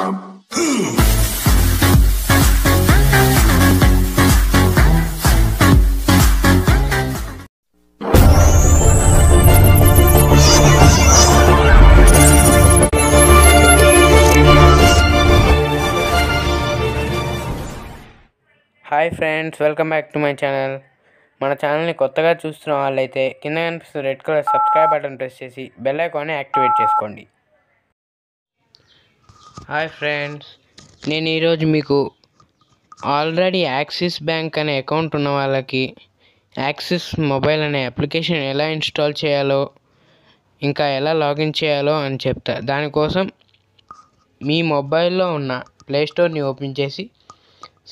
hi friends welcome back to my channel మన ఛానల్ని కొత్తగా చూస్తున్న వాళ్ళైతే కింద కనిపిస్తున్న red colour subscribe button press చేసి బెల్ ఐకాన్ని యాక్టివేట్ చేసుకోండి హాయ్ ఫ్రెండ్స్ నేను ఈరోజు మీకు ఆల్రెడీ యాక్సిస్ బ్యాంక్ అనే అకౌంట్ ఉన్న వాళ్ళకి యాక్సిస్ మొబైల్ అనే అప్లికేషన్ ఎలా ఇన్స్టాల్ చేయాలో ఇంకా ఎలా లాగిన్ చేయాలో అని చెప్తా దానికోసం మీ మొబైల్లో ఉన్న ప్లేస్టోర్ని ఓపెన్ చేసి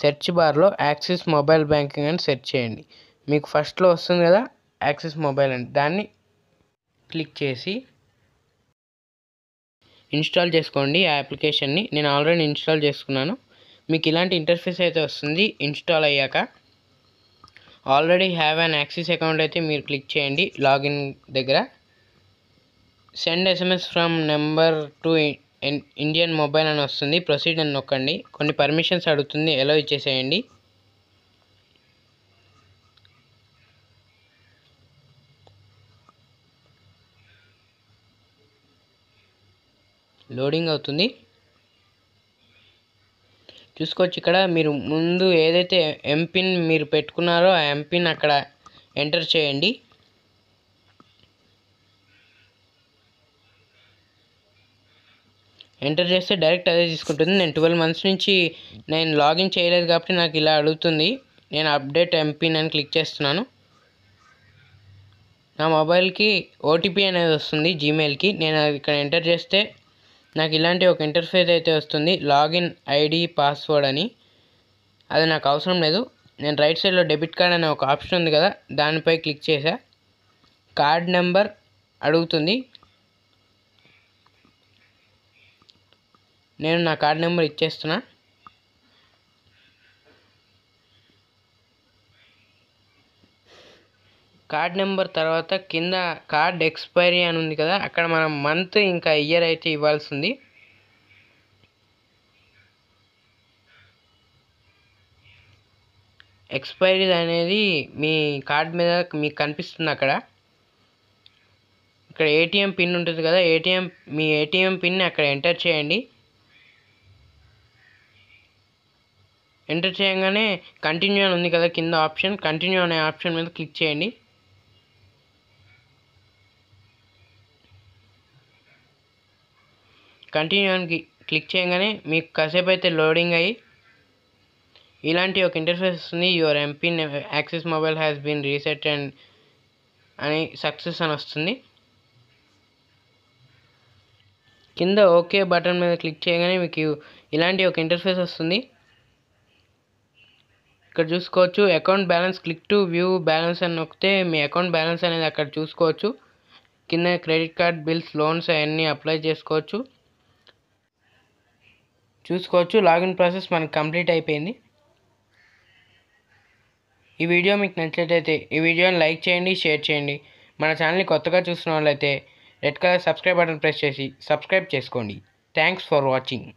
సెర్చ్ బార్లో యాక్సిస్ మొబైల్ బ్యాంకింగ్ అని సెర్చ్ చేయండి మీకు ఫస్ట్లో వస్తుంది కదా యాక్సిస్ మొబైల్ అని దాన్ని క్లిక్ చేసి ఇన్స్టాల్ చేసుకోండి ఆ అప్లికేషన్ని నేను ఆల్రెడీ ఇన్స్టాల్ చేసుకున్నాను మీకు ఇలాంటి ఇంటర్ఫేస్ అయితే వస్తుంది ఇన్స్టాల్ అయ్యాక already have an Axis account అయితే మీరు క్లిక్ చేయండి లాగిన్ దగ్గర send SMS from number to Indian mobile అని వస్తుంది ప్రొసీడ్ అని నొక్కండి కొన్ని పర్మిషన్స్ అడుగుతుంది ఎలా ఇచ్చేసేయండి లోడింగ్ అవుతుంది చూసుకోవచ్చు ఇక్కడ మీరు ముందు ఏదైతే ఎంపిన్ మీరు పెట్టుకున్నారో ఆ ఎంపిన్ అక్కడ ఎంటర్ చేయండి ఎంటర్ చేస్తే డైరెక్ట్ అదే తీసుకుంటుంది నేను ట్వెల్వ్ మంత్స్ నుంచి నేను లాగిన్ చేయలేదు కాబట్టి నాకు ఇలా అడుగుతుంది నేను అప్డేట్ ఎంపిన్ అని క్లిక్ చేస్తున్నాను నా మొబైల్కి ఓటీపీ అనేది వస్తుంది జీమెయిల్కి నేను ఇక్కడ ఎంటర్ చేస్తే నాకు ఇలాంటి ఒక ఇంటర్ఫేస్ అయితే వస్తుంది లాగిన్ ఐడి పాస్వర్డ్ అని అది నాకు అవసరం లేదు నేను రైట్ సైడ్లో డెబిట్ కార్డ్ అనే ఒక ఆప్షన్ ఉంది కదా దానిపై క్లిక్ చేశా కార్డ్ నెంబర్ అడుగుతుంది నేను నా కార్డ్ నెంబర్ ఇచ్చేస్తున్నా కార్డ్ నెంబర్ తర్వాత కింద కార్డ్ ఎక్స్పైరీ అని ఉంది కదా అక్కడ మనం మంత్ ఇంకా ఇయర్ అయితే ఇవ్వాల్సి ఉంది ఎక్స్పైరీ అనేది మీ కార్డ్ మీద మీకు కనిపిస్తుంది అక్కడ ఇక్కడ ఏటీఎం పిన్ ఉంటుంది కదా ఏటీఎం మీ ఏటీఎం పిన్ని అక్కడ ఎంటర్ చేయండి ఎంటర్ చేయగానే కంటిన్యూ అని ఉంది కదా కింద ఆప్షన్ కంటిన్యూ అనే ఆప్షన్ మీద క్లిక్ చేయండి కంటిన్యూ అని క్లిక్ చేయగానే మీకు కాసేపు అయితే లోడింగ్ అయ్యి ఇలాంటి ఒక ఇంటర్ఫేస్ వస్తుంది your MP Axis mobile has been reset and అని సక్సెస్ అని వస్తుంది కింద ఓకే బటన్ మీద క్లిక్ చేయగానే మీకు ఇలాంటి ఒక ఇంటర్ఫేస్ వస్తుంది ఇక్కడ చూసుకోవచ్చు account balance click to view balance అని నొక్కితే మీ అకౌంట్ బ్యాలెన్స్ అనేది అక్కడ చూసుకోవచ్చు కింద క్రెడిట్ కార్డ్ బిల్స్ లోన్స్ అవన్నీ అప్లై చేసుకోవచ్చు చూసుకోవచ్చు లాగిన్ ప్రాసెస్ మనకు కంప్లీట్ అయిపోయింది ఈ వీడియో మీకు నచ్చినట్లయితే ఈ వీడియోని లైక్ చేయండి షేర్ చేయండి మన ఛానల్ని కొత్తగా చూసిన వాళ్ళైతే red colour subscribe button press చేసి సబ్స్క్రైబ్ చేసుకోండి థ్యాంక్స్ ఫర్ వాచింగ్